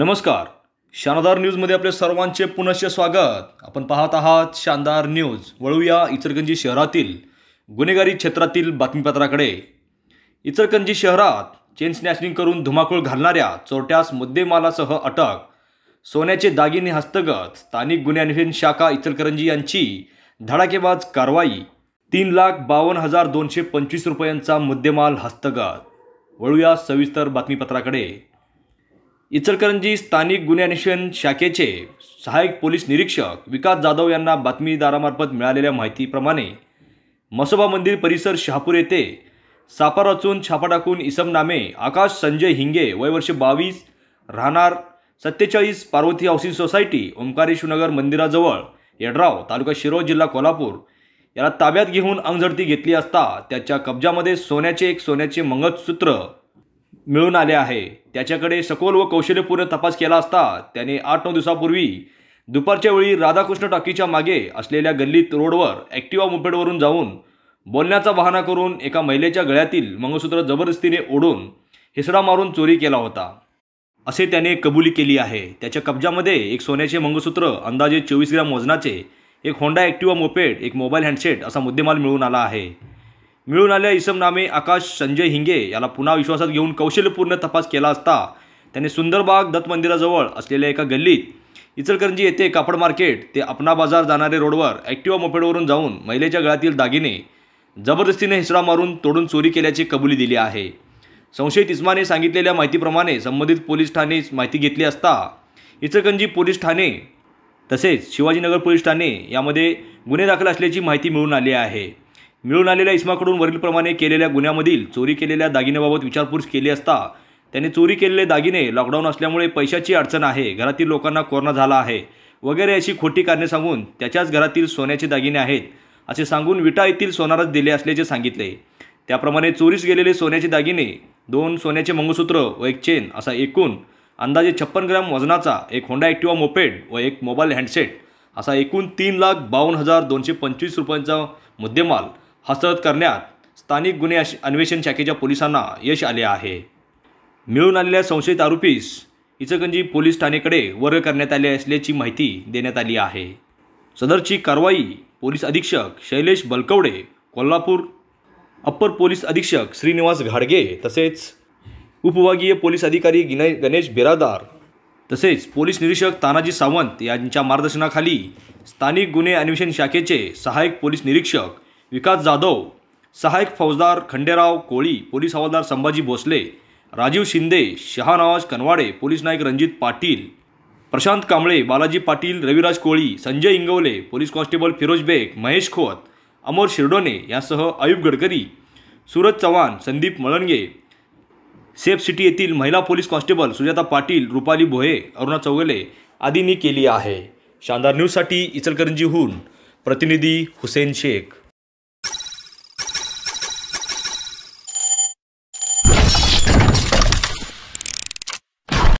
नमस्कार शानदार न्यूजमध्ये आपले सर्वांचे पुनश्च स्वागत आपण पाहत आहात शानदार न्यूज वळूया इचलकंजी शहरातील गुन्हेगारी क्षेत्रातील बातमीपत्राकडे इचलकंजी शहरात चेन स्नॅचिंग करून धुमाकूळ घालणाऱ्या चोरट्यास मुद्देमालासह अटक सोन्याचे दागिने हस्तगत स्थानिक गुन्हे अन्वेषण शाखा इचलकरंजी यांची धडाकेबाज कारवाई तीन लाख बावन्न हजार दोनशे पंचवीस रुपयांचा मुद्देमाल हस्तगत वळूया सविस्तर बातमीपत्राकडे इचलकरंजी स्थानिक गुन्हे अन्वेषण शाखेचे सहाय्यक पोलीस निरीक्षक विकास जाधव यांना बातमीदारामार्फत मिळालेल्या माहितीप्रमाणे मसोबा मंदिर परिसर शहापूर येथे सापा रचून छापा टाकून इसम नामे आकाश संजय हिंगे वयवर्ष बावीस राहणार सत्तेचाळीस पार्वती हाऊसिंग सोसायटी ओंकारेश्वरनगर मंदिराजवळ येडराव तालुका शिरोळ जिल्हा कोल्हापूर याला ताब्यात घेऊन अंगझडती घेतली असता त्याच्या कब्जामध्ये सोन्याचे एक सोन्याचे मंगळसूत्र मिळून आले आहे त्याच्याकडे सखोल व कौशल्यपूर्ण तपास केला असता त्याने आठ नऊ दिवसापूर्वी दुपारच्या वेळी राधाकृष्ण टाकीच्या मागे असलेल्या गल्लीत रोडवर ॲक्टिवा मोपेडवरून जाऊन बोलण्याचा बहाणा करून एका महिलेच्या गळ्यातील मंगळसूत्र जबरदस्तीने ओढून हिसडा मारून चोरी केला होता असे त्याने कबुली केली आहे त्याच्या कब्जामध्ये एक सोन्याचे मंगळसूत्र अंदाजे चोवीस ग्रॅम वजनाचे एक होंडा ॲक्टिवा मोपेड एक मोबाईल हँडसेट असा मुद्देमाल मिळून आला आहे मिळून आलेल्या इसमनामे आकाश संजय हिंगे याला पुन्हा विश्वासात घेऊन कौशल्यपूर्ण तपास केला असता त्याने सुंदरबाग दत्त मंदिराजवळ असलेल्या एका गल्लीत इचलकरंजी येथे कापड मार्केट ते अपना बाजार जाणारे रोडवर ॲक्टिवा मोपेडवरून जाऊन महिलेच्या गळ्यातील दागिने जबरदस्तीने हिसरा मारून तोडून चोरी केल्याची कबुली दिली आहे संशयित इस्माने सांगितलेल्या माहितीप्रमाणे संबंधित पोलीस ठाणे माहिती घेतली असता इचलकरंजी पोलीस ठाणे तसेच शिवाजीनगर पोलीस ठाणे यामध्ये गुन्हे दाखल असल्याची माहिती मिळून आली आहे मिळून आलेल्या इस्माकडून वरीलप्रमाणे केलेल्या गुन्ह्यामधील चोरी केलेल्या दागिन्याबाबत विचारपूस केली असता त्याने चोरी केलेले दागिने लॉकडाऊन असल्यामुळे पैशाची अडचण आहे घरातील लोकांना कोरोना झाला आहे वगैरे अशी खोटी कारणे सांगून त्याच्याच घरातील सोन्याचे दागिने आहेत असे सांगून विटा येथील सोनारच दिले असल्याचे सांगितले त्याप्रमाणे चोरीस गेलेले सोन्याचे दागिने दोन सोन्याचे मंगळसूत्र व एक चेन असा एकूण अंदाजे छप्पन ग्रॅम वजनाचा एक होंडा ॲक्टिवा मोपेड व एक मोबाईल हँडसेट असा एकूण तीन लाख बावन्न हजार दोनशे पंचवीस रुपयांचा मुद्देमाल हस्तगत करण्यात स्थानिक गुन्हे अन्वेषण शाखेच्या पोलिसांना यश आले आहे मिळून आलेल्या संशयित आरोपीस इचगंजी पोलीस ठाणेकडे वर्ग करण्यात आले असल्याची माहिती देण्यात आली आहे सदरची कारवाई पोलीस अधीक्षक शैलेश बलकवडे कोल्हापूर अप्पर पोलीस अधीक्षक श्रीनिवास घाडगे तसेच उपविभागीय पोलीस अधिकारी गिनय गणेश बिरादार तसेच पोलीस निरीक्षक तानाजी सावंत यांच्या मार्गदर्शनाखाली स्थानिक गुन्हे अन्वेषण शाखेचे सहायक पोलीस निरीक्षक विकास जाधव सहायक फौजदार खंडेराव कोळी पोलीस हवालदार संभाजी भोसले राजीव शिंदे शहानवाज कनवाडे पोलीस नायक रणजित पाटील प्रशांत कांबळे बालाजी पाटील रविराज कोळी संजय इंगवले पोलीस कॉन्स्टेबल फिरोज बेग महेश खोत अमोर शिरडोने यासह आयुब गडकरी सूरज चव्हाण संदीप मळणगे सेफ सिटी येथील महिला पोलीस कॉन्स्टेबल सुजाता पाटील रुपाली भोये अरुणा चौगले आदींनी केली आहे शानदार न्यूजसाठी इचलकरंजीहून प्रतिनिधी हुसेन शेख